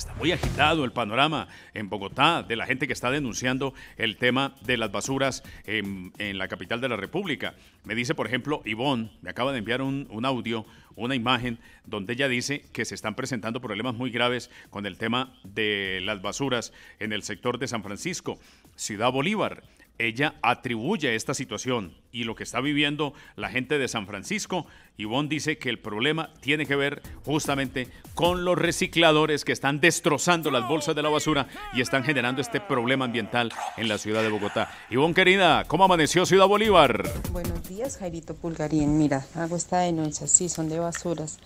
Está muy agitado el panorama en Bogotá de la gente que está denunciando el tema de las basuras en, la capital de la República. Me dice, por ejemplo, Ivonne, me acaba de enviar un audio, una imagen, donde ella dice que se están presentando problemas muy graves con el tema de las basuras en el sector de San Francisco, Ciudad Bolívar ella atribuye esta situación y lo que está viviendo la gente de San Francisco. Ivonne dice que el problema tiene que ver justamente con los recicladores que están destrozando las bolsas de la basura y están generando este problema ambiental en la ciudad de Bogotá. Ivonne, querida, ¿cómo amaneció Ciudad Bolívar? Buenos días, Jairito Pulgarín. Mira, hago esta denuncia. Sí, son de basuras.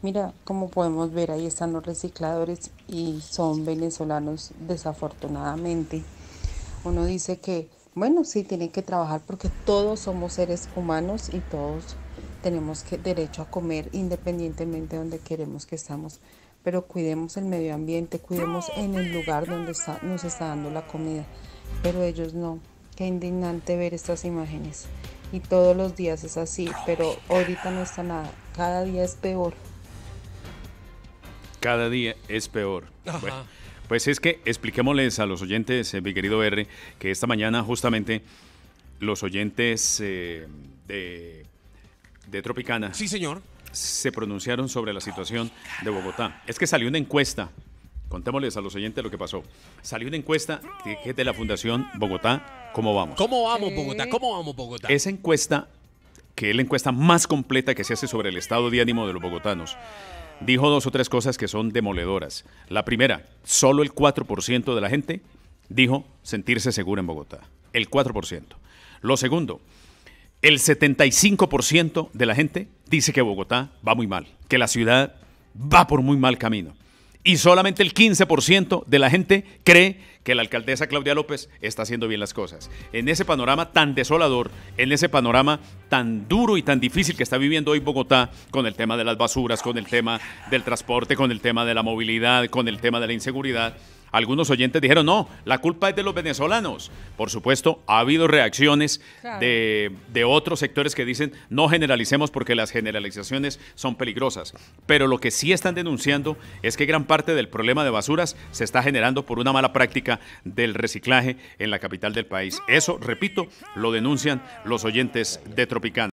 Mira, como podemos ver, ahí están los recicladores y son venezolanos, desafortunadamente. Uno dice que bueno, sí, tienen que trabajar porque todos somos seres humanos y todos tenemos derecho a comer independientemente de donde queremos que estamos. Pero cuidemos el medio ambiente, cuidemos en el lugar donde nos está dando la comida. Pero ellos no. Qué indignante ver estas imágenes. Y todos los días es así, pero ahorita no está nada. Cada día es peor. Cada día es peor. Pues es que expliquémosles a los oyentes, eh, mi querido R, que esta mañana justamente los oyentes eh, de, Tropicana. Sí, señor. Se pronunciaron sobre la situación de Bogotá. Es que salió una encuesta. Contémosles a los oyentes lo que pasó. Salió una encuesta de, de la Fundación Bogotá. ¿Cómo vamos? ¿Cómo vamos, Bogotá? ¿Cómo vamos, Bogotá? Esa encuesta, que es la encuesta más completa que se hace sobre el estado de ánimo de los bogotanos, dijo dos o tres cosas que son demoledoras. La primera, solo el 4% de la gente dijo sentirse segura en Bogotá. El 4%. Lo segundo, el 75% de la gente dice que Bogotá va muy mal, que la ciudad va por muy mal camino y solamente el 15% de la gente cree que la alcaldesa Claudia López está haciendo bien las cosas. En ese panorama tan desolador, en ese panorama tan duro y tan difícil que está viviendo hoy Bogotá con el tema de las basuras, con el tema del transporte, con el tema de la movilidad, con el tema de la inseguridad, algunos oyentes dijeron, no, la culpa es de los venezolanos. Por supuesto, ha habido reacciones de, de, otros sectores que dicen, no generalicemos porque las generalizaciones son peligrosas. Pero lo que sí están denunciando es que gran parte del problema de basuras se está generando por una mala práctica del reciclaje en la capital del país. Eso, repito, lo denuncian los oyentes de Tropicana.